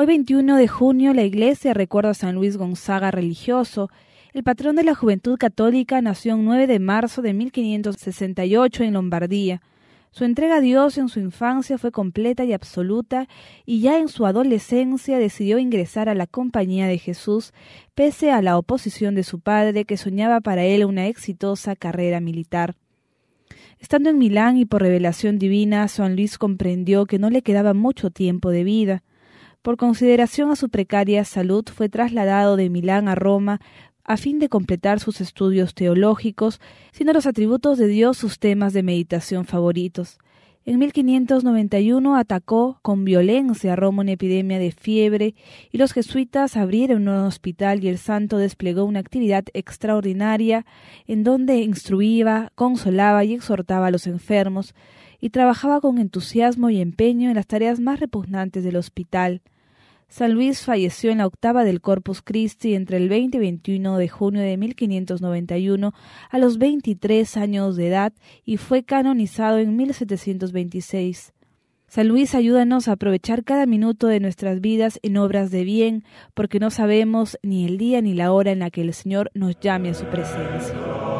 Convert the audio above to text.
Hoy 21 de junio la iglesia recuerda a San Luis Gonzaga religioso. El patrón de la juventud católica nació el 9 de marzo de 1568 en Lombardía. Su entrega a Dios en su infancia fue completa y absoluta, y ya en su adolescencia decidió ingresar a la compañía de Jesús, pese a la oposición de su padre, que soñaba para él una exitosa carrera militar. Estando en Milán y por revelación divina, San Luis comprendió que no le quedaba mucho tiempo de vida. Por consideración a su precaria salud, fue trasladado de Milán a Roma a fin de completar sus estudios teológicos, siendo los atributos de Dios sus temas de meditación favoritos. En 1591 atacó con violencia a Roma una epidemia de fiebre y los jesuitas abrieron un hospital y el santo desplegó una actividad extraordinaria en donde instruía, consolaba y exhortaba a los enfermos y trabajaba con entusiasmo y empeño en las tareas más repugnantes del hospital. San Luis falleció en la octava del Corpus Christi entre el 20 y 21 de junio de 1591 a los 23 años de edad y fue canonizado en 1726. San Luis, ayúdanos a aprovechar cada minuto de nuestras vidas en obras de bien, porque no sabemos ni el día ni la hora en la que el Señor nos llame a su presencia.